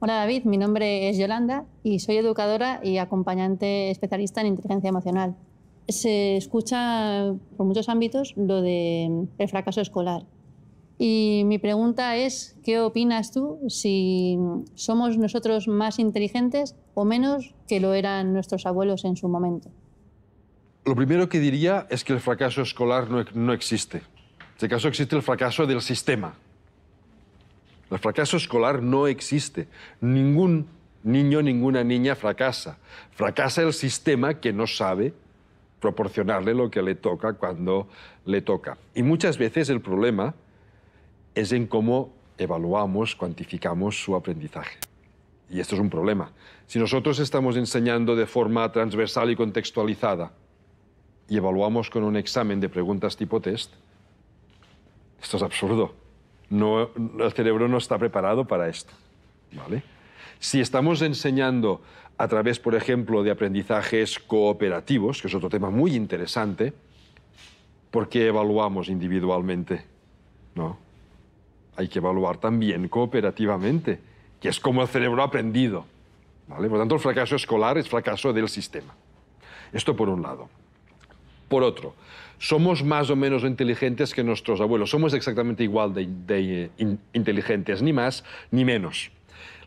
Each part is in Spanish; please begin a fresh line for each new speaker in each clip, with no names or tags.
Hola David, mi nombre es Yolanda y soy educadora y acompañante especialista en inteligencia emocional. Se escucha por muchos ámbitos lo de el fracaso escolar. Y mi pregunta es, ¿qué opinas tú si somos nosotros más inteligentes o menos que lo eran nuestros abuelos en su momento? Lo primero que diría es que el fracaso escolar no, no existe. En este caso existe el fracaso del sistema, el fracaso escolar no existe. Ningún niño, ninguna niña fracasa. Fracasa el sistema que no sabe proporcionarle lo que le toca cuando le toca. Y muchas veces el problema es en cómo evaluamos, cuantificamos su aprendizaje. Y esto es un problema. Si nosotros estamos enseñando de forma transversal y contextualizada y evaluamos con un examen de preguntas tipo test, esto es absurdo el cerebro no está preparado para esto. Si estamos enseñando a través, por ejemplo, de aprendizajes cooperativos, que es otro tema muy interesante, ¿por qué evaluamos individualmente? No. Hay que evaluar también cooperativamente, que es como el cerebro ha aprendido. ¿vale? Por tanto, el fracaso escolar es fracaso del sistema. Esto por un lado por otro. Somos más o menos inteligentes que nuestros abuelos. Somos exactamente igual de, inteligentes, ni más ni menos.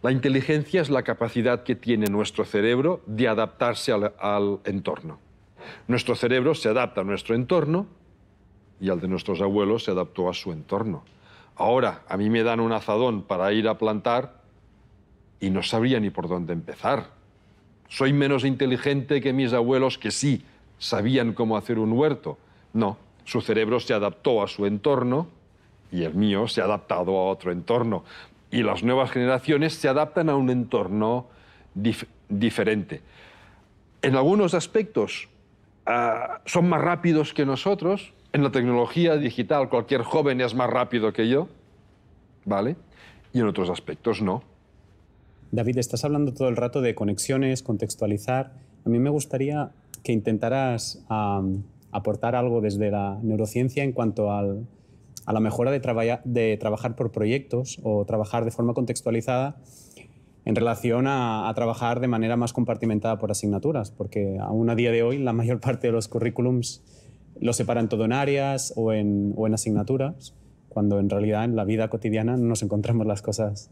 La inteligencia es la capacidad que tiene nuestro cerebro de adaptarse al, entorno. Nuestro cerebro se adapta a nuestro entorno y al de nuestros abuelos se adaptó a su entorno. Ahora, a mí me dan un azadón para ir a plantar y no sabría ni por dónde empezar. Soy menos inteligente que mis abuelos que sí sabían cómo hacer un huerto. No, su cerebro se adaptó a su entorno y el mío se ha adaptado a otro entorno. Y las nuevas generaciones se adaptan a un entorno diferente. En algunos aspectos ah, son más rápidos que nosotros. En la tecnología digital cualquier joven es más rápido que yo, ¿vale? Y en otros aspectos no. David, estás hablando todo el rato de conexiones, contextualizar. A mí me gustaría que intentarás aportar algo desde la neurociencia en cuanto a la mejora de, de, trabajar por proyectos o trabajar de forma contextualizada en relación a, trabajar de manera más compartimentada por asignaturas, porque aún a día de hoy la mayor parte de los currículums lo separan todo en áreas o en, o en asignaturas, cuando en realidad en la vida cotidiana nos encontramos las cosas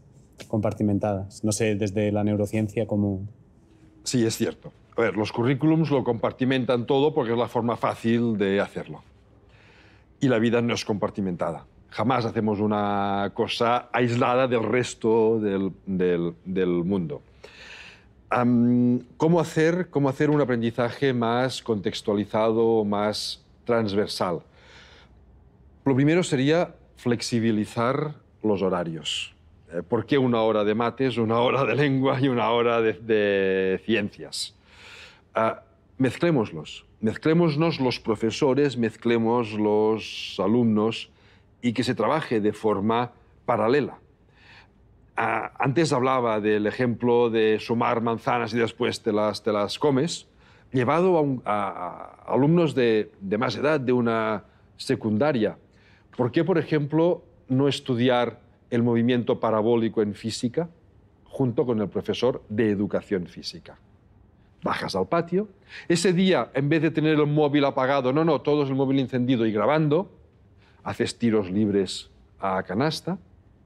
compartimentadas. No sé, desde la neurociencia cómo... Sí, es cierto los currículums lo compartimentan todo porque es la forma fácil de hacerlo. Y la vida no es compartimentada. Jamás hacemos una cosa aislada del resto del, mundo. ¿cómo, hacer, ¿Cómo hacer un aprendizaje más contextualizado, más transversal? Lo primero sería flexibilizar los horarios. Eh, ¿Por qué una hora de mates, una hora de lengua y una hora de ciencias? Ah, mezclémoslos, mezclémonos los profesores, mezclemos los alumnos y que se trabaje de forma paralela. Ah, antes hablaba del ejemplo de sumar manzanas y después te las, te comes, llevado a, alumnos de, de más edad, de una secundaria. ¿Por qué, por ejemplo, no estudiar el movimiento parabólico en física junto con el profesor de educación física? bajas al patio. Ese día, en vez de tener el móvil apagado, no, no, todo es el móvil encendido y grabando, haces tiros libres a canasta,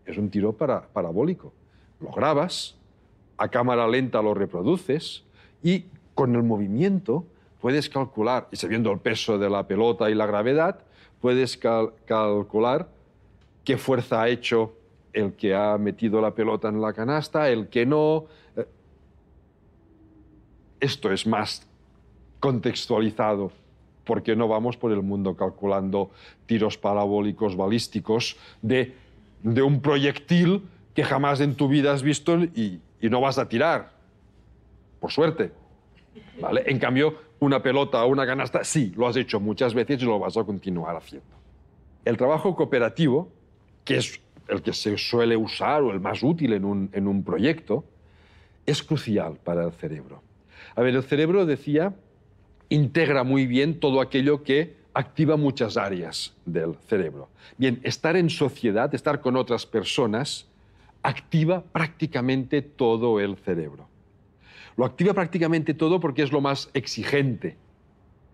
es un tiro parabólico. Lo grabas, a cámara lenta lo reproduces y con el movimiento puedes calcular, y sabiendo el peso de la pelota y la gravedad, puedes calcular qué fuerza ha hecho el que ha metido la pelota en la canasta, el que no. Eh, esto es más contextualizado, porque no vamos por el mundo calculando tiros parabólicos balísticos de, un proyectil que jamás en tu vida has visto y, no vas a tirar, por suerte. ¿vale? En cambio, una pelota o una canasta, sí, lo has hecho muchas veces y lo vas a continuar haciendo. El trabajo cooperativo, que es el que se suele usar o el más útil en un proyecto, es crucial para el cerebro. A ver, el cerebro, decía, integra muy bien todo aquello que activa muchas áreas del cerebro. Bien, estar en sociedad, estar con otras personas, activa prácticamente todo el cerebro. Lo activa prácticamente todo porque es lo más exigente.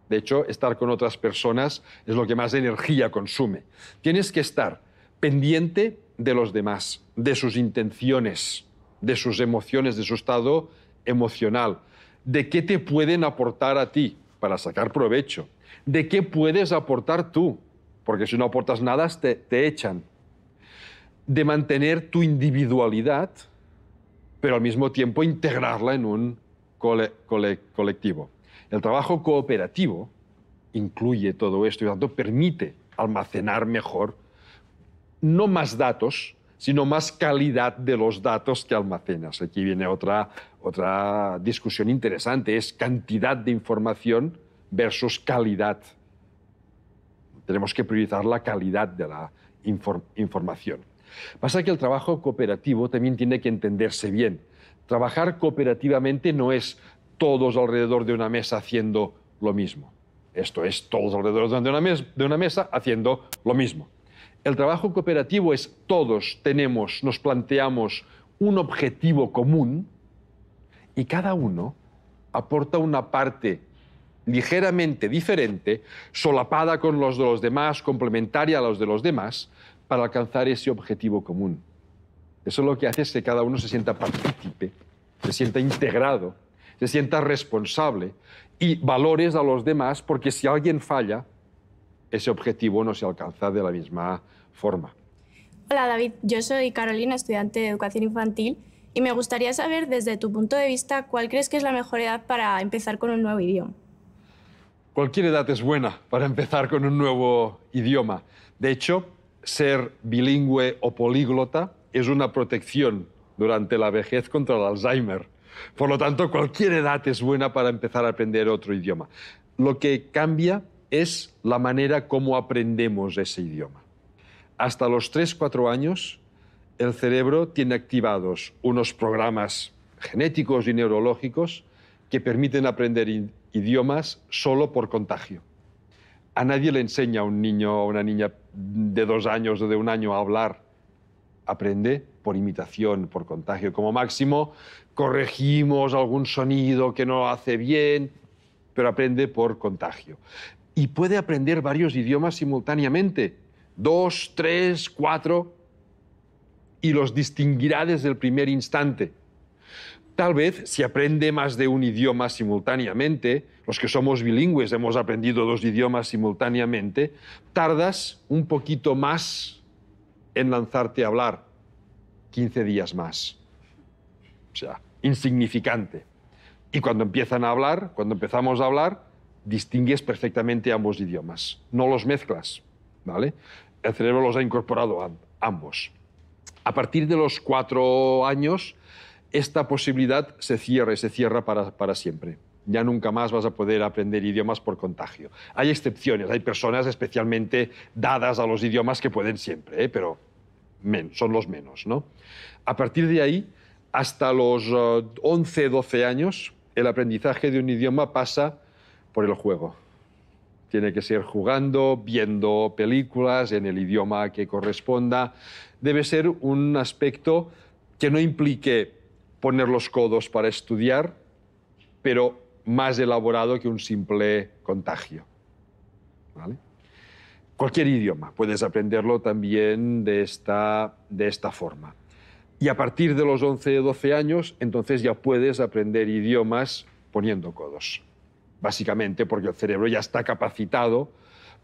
De hecho, estar con otras personas es lo que más energía consume. Tienes que estar pendiente de los demás, de sus intenciones, de sus emociones, de su estado emocional de qué te pueden aportar a ti para sacar provecho, de qué puedes aportar tú, porque si no aportas nada te, echan, de mantener tu individualidad, pero al mismo tiempo integrarla en un colectivo. El trabajo cooperativo incluye todo esto y, tanto, permite almacenar mejor no más datos, sino más calidad de los datos que almacenas. Aquí viene otra, discusión interesante, es cantidad de información versus calidad. Tenemos que priorizar la calidad de la información. Pasa que el trabajo cooperativo también tiene que entenderse bien. Trabajar cooperativamente no es todos alrededor de una mesa haciendo lo mismo. Esto es todos alrededor de una mesa haciendo lo mismo. El trabajo cooperativo es todos tenemos, nos planteamos un objetivo común y cada uno aporta una parte ligeramente diferente, solapada con los de los demás, complementaria a los de los demás, para alcanzar ese objetivo común. Eso lo que hace es que cada uno se sienta partícipe, se sienta integrado, se sienta responsable y valores a los demás, porque si alguien falla, ese objetivo no se alcanza de la misma forma. Hola David, yo soy Carolina, estudiante de educación infantil, y me gustaría saber desde tu punto de vista cuál crees que es la mejor edad para empezar con un nuevo idioma. Cualquier edad es buena para empezar con un nuevo idioma. De hecho, ser bilingüe o políglota es una protección durante la vejez contra el Alzheimer. Por lo tanto, cualquier edad es buena para empezar a aprender otro idioma. Lo que cambia es la manera como aprendemos ese idioma. Hasta los 3-4 años, el cerebro tiene activados unos programas genéticos y neurológicos que permiten aprender idiomas solo por contagio. A nadie le enseña a un niño o a una niña de dos años o de un año a hablar. Aprende por imitación, por contagio. Como máximo, corregimos algún sonido que no hace bien, pero aprende por contagio y puede aprender varios idiomas simultáneamente, dos, tres, cuatro, y los distinguirá desde el primer instante. Tal vez si aprende más de un idioma simultáneamente, los que somos bilingües hemos aprendido dos idiomas simultáneamente, tardas un poquito más en lanzarte a hablar, 15 días más. O sea, insignificante. Y cuando empiezan a hablar, cuando empezamos a hablar, distingues perfectamente ambos idiomas, no los mezclas, ¿vale? El cerebro los ha incorporado a ambos. A partir de los cuatro años, esta posibilidad se cierra y se cierra para, siempre ya nunca más vas a poder aprender idiomas por contagio. Hay excepciones, hay personas especialmente dadas a los idiomas que pueden siempre, ¿eh? pero son los menos. ¿no? A partir de ahí, hasta los 11, eh, 12 años, el aprendizaje de un idioma pasa por el juego. Tiene que ser jugando, viendo películas en el idioma que corresponda. Debe ser un aspecto que no implique poner los codos para estudiar, pero más elaborado que un simple contagio. Cualquier idioma, puedes aprenderlo también de esta, de esta forma. Y a partir de los 11 o 12 años, entonces ya puedes aprender idiomas poniendo codos básicamente porque el cerebro ya está capacitado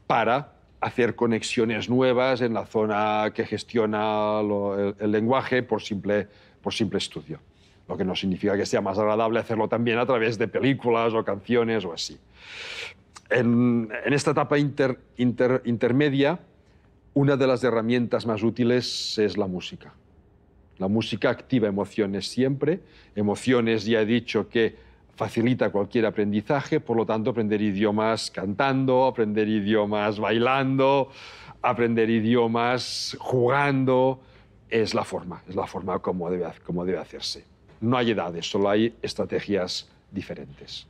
para hacer conexiones nuevas en la zona que gestiona el, lenguaje por simple, por simple estudio. Lo que no significa que sea más agradable hacerlo también a través de películas o canciones o así. En, esta etapa intermedia, una de las herramientas más útiles es la música. La música activa emociones siempre. Emociones, ya he dicho que facilita cualquier aprendizaje, por lo tanto aprender idiomas cantando, aprender idiomas bailando, aprender idiomas jugando, es la forma, es la forma como debe, debe hacerse. No hay edades, solo hay estrategias diferentes.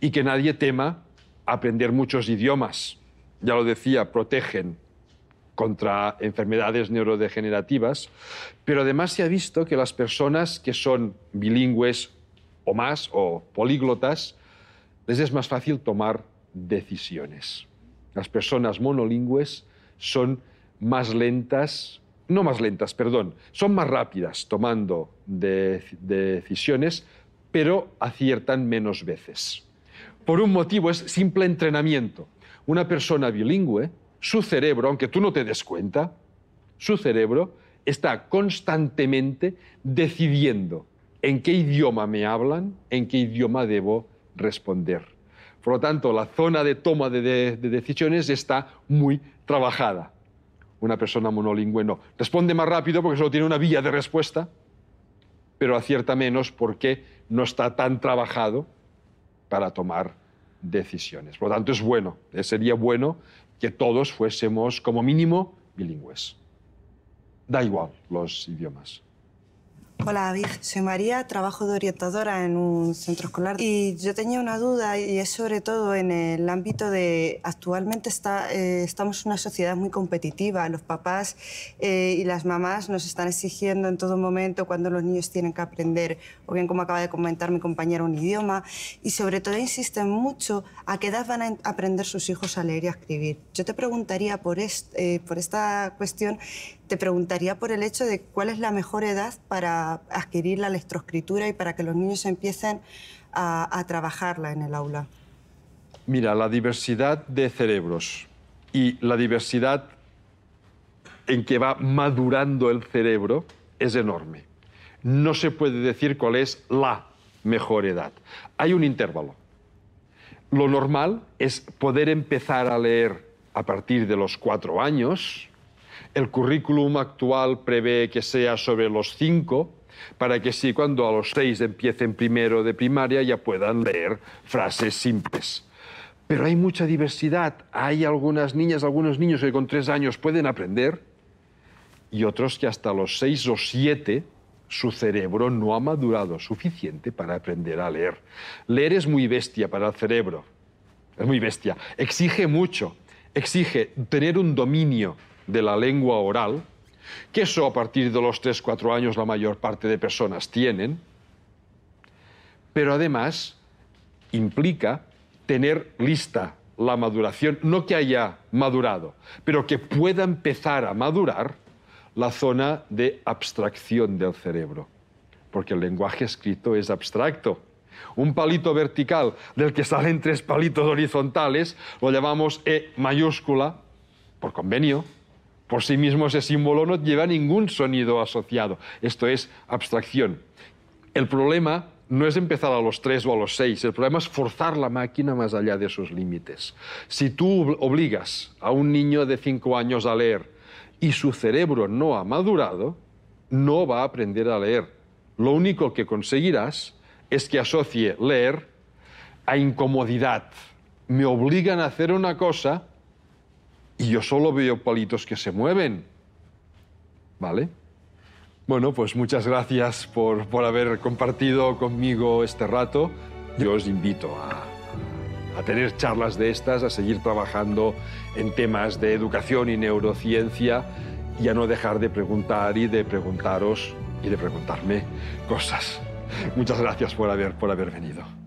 Y que nadie tema aprender muchos idiomas. Ya lo decía, protegen contra enfermedades neurodegenerativas, pero además se ha visto que las personas que son bilingües o más, o políglotas, les es más fácil tomar decisiones. Las personas monolingües son más lentas, no más lentas, perdón, son más rápidas tomando decisiones, pero aciertan menos veces. Por un motivo es simple entrenamiento. Una persona bilingüe, su cerebro, aunque tú no te des cuenta, su cerebro está constantemente decidiendo en qué idioma me hablan, en qué idioma debo responder. Por lo tanto, la zona de toma de, decisiones está muy trabajada. Una persona monolingüe no. Responde más rápido porque solo tiene una vía de respuesta, pero acierta menos porque no está tan trabajado para tomar decisiones. Por lo tanto, es bueno, eh, sería bueno que todos fuésemos como mínimo bilingües. Da igual los idiomas. Hola David, soy María, trabajo de orientadora en un centro escolar y yo tenía una duda y es sobre todo en el ámbito de actualmente está, eh, estamos en una sociedad muy competitiva, los papás eh, y las mamás nos están exigiendo en todo momento cuando los niños tienen que aprender o bien como acaba de comentar mi compañera un idioma y sobre todo insisten mucho a qué edad van a aprender sus hijos a leer y a escribir. Yo te preguntaría por eh, esta cuestión te preguntaría por el hecho de cuál es la mejor edad para adquirir la electroescritura y para que los niños empiecen a, a trabajarla en el aula. Mira, la diversidad de cerebros y la diversidad en que va madurando el cerebro es enorme. No se puede decir cuál es la mejor edad. Hay un intervalo. Lo normal es poder empezar a leer a partir de los cuatro años, el currículum actual prevé que sea sobre los cinco, para que sí, cuando a los seis empiecen primero de primaria ya puedan leer frases simples. Pero hay mucha diversidad. Hay algunas niñas, algunos niños que con tres años pueden aprender y otros que hasta los seis o siete su cerebro no ha madurado suficiente para aprender a leer. Leer es muy bestia para el cerebro. Es muy bestia. Exige mucho. Exige tener un dominio de la lengua oral, que eso a partir de los 3 cuatro años la mayor parte de personas tienen, pero además implica tener lista la maduración, no que haya madurado, pero que pueda empezar a madurar la zona de abstracción del cerebro, porque el lenguaje escrito es abstracto. Un palito vertical del que salen tres palitos horizontales lo llamamos E mayúscula, por convenio, por sí mismo ese símbolo no lleva ningún sonido asociado. Esto es abstracción. El problema no es empezar a los tres o a los seis, el problema es forzar la máquina más allá de sus límites. Si tú obligas a un niño de cinco años a leer y su cerebro no ha madurado, no va a aprender a leer. Lo único que conseguirás es que asocie leer a incomodidad. Me obligan a hacer una cosa y yo solo veo palitos que se mueven. ¿Vale? Bueno, pues muchas gracias por, por haber compartido conmigo este rato. Yo os invito a, a tener charlas de estas, a seguir trabajando en temas de educación y neurociencia y a no dejar de preguntar y de preguntaros y de preguntarme cosas. Muchas gracias por haber, por haber venido.